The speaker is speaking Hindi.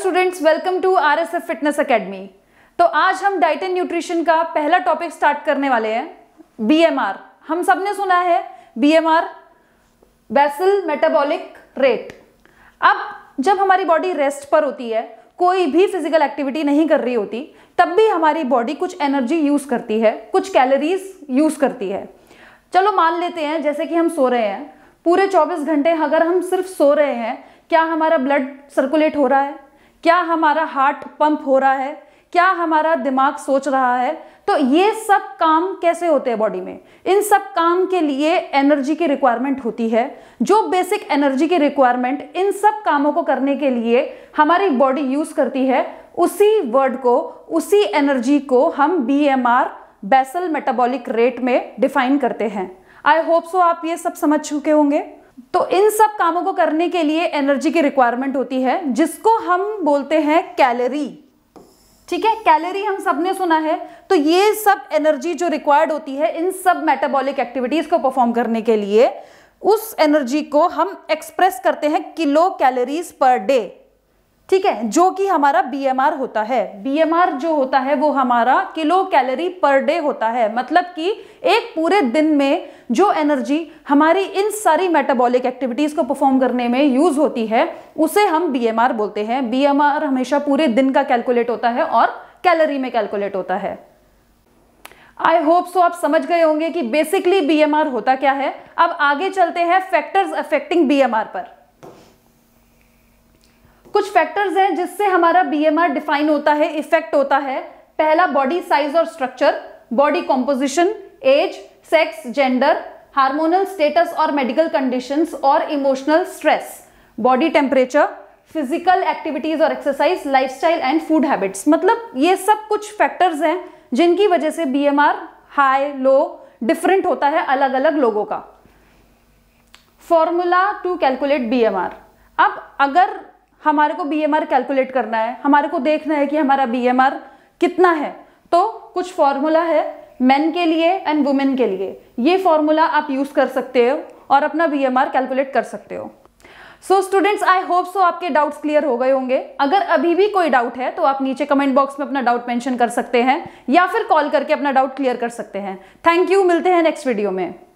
students welcome to R S F fitness academy तो आज हम डाइट एंड न्यूट्रिशन का पहला टॉपिक स्टार्ट करने वाले हैं बी एम आर हम सब ने सुना है B M R basal metabolic rate अब जब हमारी बॉडी रेस्ट पर होती है कोई भी फिजिकल एक्टिविटी नहीं कर रही होती तब भी हमारी बॉडी कुछ एनर्जी यूज़ करती है कुछ कैलोरीज यूज़ करती है चलो मान लेते हैं जैसे कि हम सो रहे हैं पूरे 24 घंटे अगर हम सिर्फ सो रहे हैं क्या हमारा ब्लड सर्कुलेट हो रहा है क्या हमारा हार्ट पंप हो रहा है क्या हमारा दिमाग सोच रहा है तो ये सब काम कैसे होते हैं बॉडी में इन सब काम के लिए एनर्जी की रिक्वायरमेंट होती है जो बेसिक एनर्जी की रिक्वायरमेंट इन सब कामों को करने के लिए हमारी बॉडी यूज करती है उसी वर्ड को उसी एनर्जी को हम B M R basal metabolic rate में डिफाइन करते हैं आई होप सो आप ये सब समझ चुके होंगे तो इन सब कामों को करने के लिए एनर्जी की रिक्वायरमेंट होती है जिसको हम बोलते हैं कैलोरी ठीक है कैलोरी हम सबने सुना है तो ये सब एनर्जी जो रिक्वायर्ड होती है इन सब मेटाबॉलिक एक्टिविटीज को परफॉर्म करने के लिए उस एनर्जी को हम एक्सप्रेस करते हैं किलो कैलोरीज पर डे ठीक है जो कि हमारा बीएमआर होता है बीएमआर जो होता है वो हमारा किलो कैलोरी पर डे होता है मतलब कि एक पूरे दिन में जो एनर्जी हमारी इन सारी मेटाबॉलिक एक्टिविटीज को परफॉर्म करने में यूज होती है उसे हम बीएमआर बोलते हैं बीएमआर हमेशा पूरे दिन का कैलकुलेट होता है और कैलोरी में कैलकुलेट होता है आई होप सो आप समझ गए होंगे कि बेसिकली बीएमआर होता क्या है अब आगे चलते हैं फैक्टर्स अफेक्टिंग बीएमआर पर कुछ फैक्टर्स हैं जिससे हमारा बीएमआर डिफाइन होता है इफेक्ट होता है पहला बॉडी साइज और structure body composition age sex gender hormonal status और मेडिकल कंडीशंस और emotional stress body temperature physical activities और exercise style and food habits मतलब ये सब कुछ फैक्टर्स हैं जिनकी वजह से बीएमआर हाई लो डिफरेंट होता है अलग अलग लोगों का फॉर्मूला टू कैलकुलेट बीएमआर अब अगर हमारे को बी कैलकुलेट करना है हमारे को देखना है कि हमारा बी कितना है तो कुछ फॉर्मूला है मेन के लिए एंड वुमेन के लिए ये फॉर्मूला आप यूज़ कर सकते हो और अपना बी कैलकुलेट कर सकते हो so students I hope so आपके डाउट्स क्लियर हो गए होंगे अगर अभी भी कोई डाउट है तो आप नीचे कमेंट बॉक्स में अपना डाउट मेंशन कर सकते हैं या फिर कॉल करके अपना डाउट क्लियर कर सकते हैं थैंक यू मिलते हैं नेक्स्ट वीडियो में